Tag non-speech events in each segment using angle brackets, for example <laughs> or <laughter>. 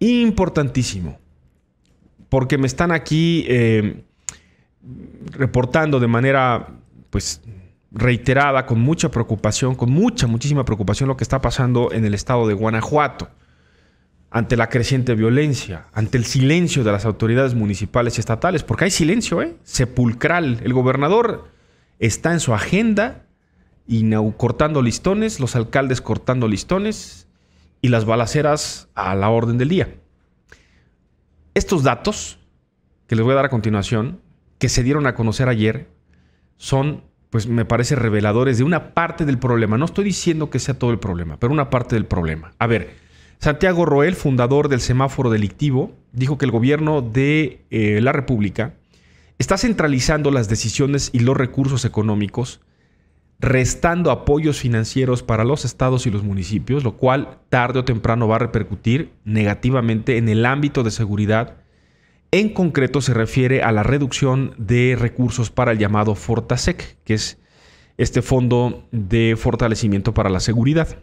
importantísimo, porque me están aquí eh, reportando de manera, pues, reiterada, con mucha preocupación, con mucha, muchísima preocupación lo que está pasando en el estado de Guanajuato, ante la creciente violencia, ante el silencio de las autoridades municipales y estatales, porque hay silencio, ¿eh? Sepulcral. El gobernador está en su agenda y cortando listones, los alcaldes cortando listones, y las balaceras a la orden del día. Estos datos que les voy a dar a continuación, que se dieron a conocer ayer, son, pues me parece, reveladores de una parte del problema. No estoy diciendo que sea todo el problema, pero una parte del problema. A ver, Santiago Roel, fundador del semáforo delictivo, dijo que el gobierno de eh, la República está centralizando las decisiones y los recursos económicos restando apoyos financieros para los estados y los municipios, lo cual tarde o temprano va a repercutir negativamente en el ámbito de seguridad. En concreto se refiere a la reducción de recursos para el llamado Fortasec, que es este fondo de fortalecimiento para la seguridad.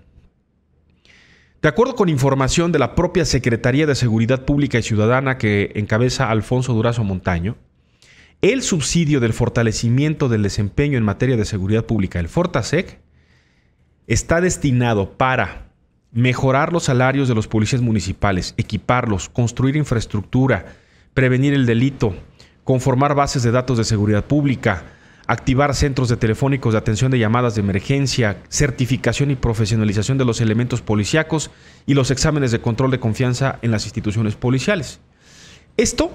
De acuerdo con información de la propia Secretaría de Seguridad Pública y Ciudadana que encabeza Alfonso Durazo Montaño, el subsidio del fortalecimiento del desempeño en materia de seguridad pública, el Fortasec, está destinado para mejorar los salarios de los policías municipales, equiparlos, construir infraestructura, prevenir el delito, conformar bases de datos de seguridad pública, activar centros de telefónicos de atención de llamadas de emergencia, certificación y profesionalización de los elementos policíacos y los exámenes de control de confianza en las instituciones policiales. Esto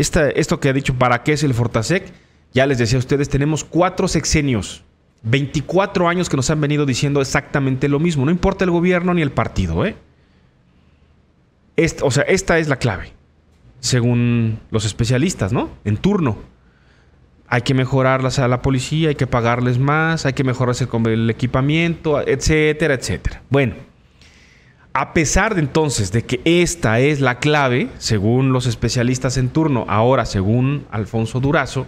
esto que ha dicho, ¿para qué es el Fortasec? Ya les decía a ustedes, tenemos cuatro sexenios, 24 años que nos han venido diciendo exactamente lo mismo. No importa el gobierno ni el partido, ¿eh? o sea, esta es la clave, según los especialistas, ¿no? En turno. Hay que mejorar la, la policía, hay que pagarles más, hay que mejorarse con el equipamiento, etcétera, etcétera. Bueno. A pesar de entonces de que esta es la clave, según los especialistas en turno, ahora según Alfonso Durazo,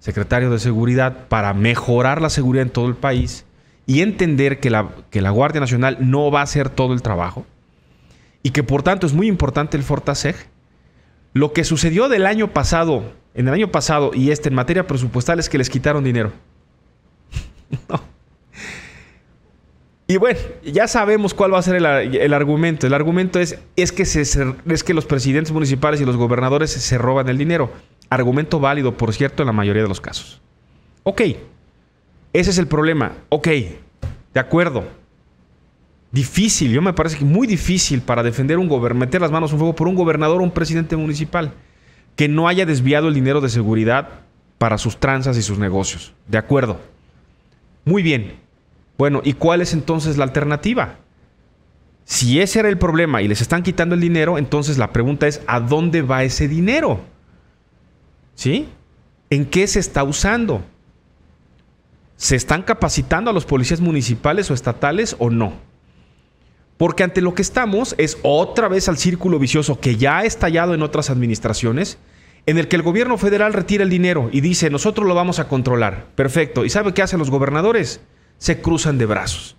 secretario de Seguridad, para mejorar la seguridad en todo el país y entender que la, que la Guardia Nacional no va a hacer todo el trabajo y que por tanto es muy importante el Fortaseg, lo que sucedió del año pasado, en el año pasado y este en materia presupuestal es que les quitaron dinero. <laughs> Y bueno, ya sabemos cuál va a ser el, argumento. El argumento es, es, que es que los presidentes municipales y los gobernadores se roban el dinero. Argumento válido, por cierto, en la mayoría de los casos. Ok, ese es el problema. Ok, de acuerdo. Difícil, yo me parece que muy difícil para defender un gobernador, meter las manos en fuego por un gobernador o un presidente municipal que no haya desviado el dinero de seguridad para sus tranzas y sus negocios. De acuerdo. Muy bien, bueno, ¿y cuál es entonces la alternativa? Si ese era el problema y les están quitando el dinero, entonces la pregunta es, ¿a dónde va ese dinero? ¿Sí? ¿En qué se está usando? ¿Se están capacitando a los policías municipales o estatales o no? Porque ante lo que estamos es otra vez al círculo vicioso que ya ha estallado en otras administraciones, en el que el gobierno federal retira el dinero y dice, nosotros lo vamos a controlar. Perfecto. ¿Y sabe qué hacen los gobernadores? se cruzan de brazos.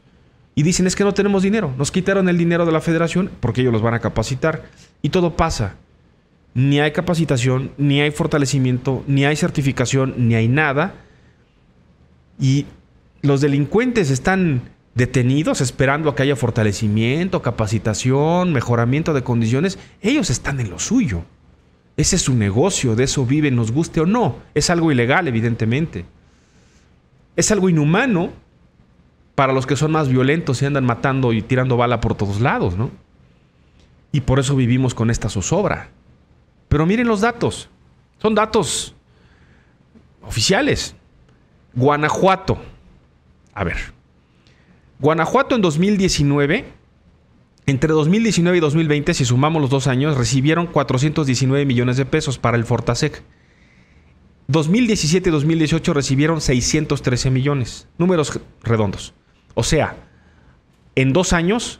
Y dicen, es que no tenemos dinero, nos quitaron el dinero de la federación porque ellos los van a capacitar. Y todo pasa. Ni hay capacitación, ni hay fortalecimiento, ni hay certificación, ni hay nada. Y los delincuentes están detenidos esperando a que haya fortalecimiento, capacitación, mejoramiento de condiciones. Ellos están en lo suyo. Ese es su negocio, de eso viven, nos guste o no. Es algo ilegal, evidentemente. Es algo inhumano para los que son más violentos y andan matando y tirando bala por todos lados, ¿no? Y por eso vivimos con esta zozobra. Pero miren los datos. Son datos oficiales. Guanajuato. A ver. Guanajuato en 2019, entre 2019 y 2020, si sumamos los dos años, recibieron 419 millones de pesos para el Fortasec. 2017 y 2018 recibieron 613 millones. Números redondos. O sea, en dos años,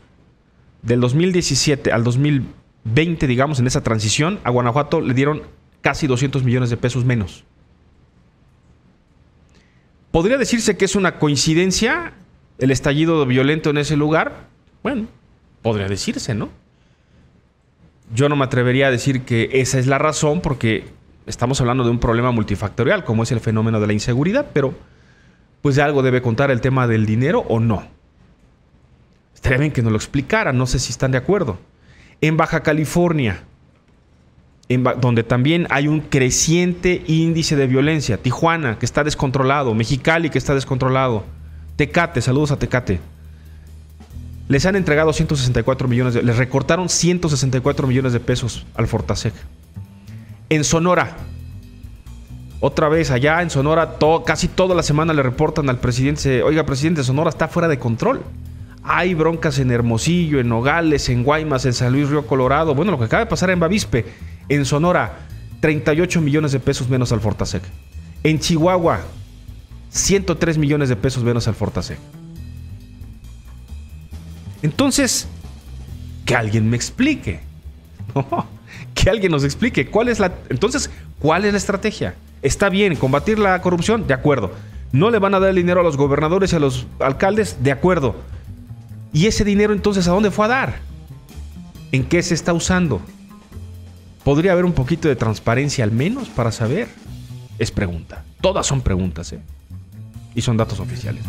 del 2017 al 2020, digamos, en esa transición, a Guanajuato le dieron casi 200 millones de pesos menos. ¿Podría decirse que es una coincidencia el estallido violento en ese lugar? Bueno, podría decirse, ¿no? Yo no me atrevería a decir que esa es la razón porque estamos hablando de un problema multifactorial, como es el fenómeno de la inseguridad, pero pues de algo debe contar el tema del dinero o no. Estaría bien que nos lo explicara, no sé si están de acuerdo. En Baja California, donde también hay un creciente índice de violencia, Tijuana, que está descontrolado, Mexicali, que está descontrolado, Tecate, saludos a Tecate. Les han entregado 164 millones, de, les recortaron 164 millones de pesos al Fortasec. En Sonora, otra vez allá en Sonora, casi toda la semana le reportan al presidente, oiga, presidente, Sonora está fuera de control. Hay broncas en Hermosillo, en Nogales, en Guaymas, en San Luis Río Colorado. Bueno, lo que acaba de pasar en Bavispe, en Sonora, 38 millones de pesos menos al Fortasec. En Chihuahua, 103 millones de pesos menos al Fortasec. Entonces, que alguien me explique. <laughs> que alguien nos explique cuál es la. Entonces, ¿cuál es la estrategia? Está bien, combatir la corrupción, de acuerdo. No le van a dar el dinero a los gobernadores y a los alcaldes, de acuerdo. ¿Y ese dinero entonces a dónde fue a dar? ¿En qué se está usando? ¿Podría haber un poquito de transparencia al menos para saber? Es pregunta. Todas son preguntas, ¿eh? Y son datos oficiales.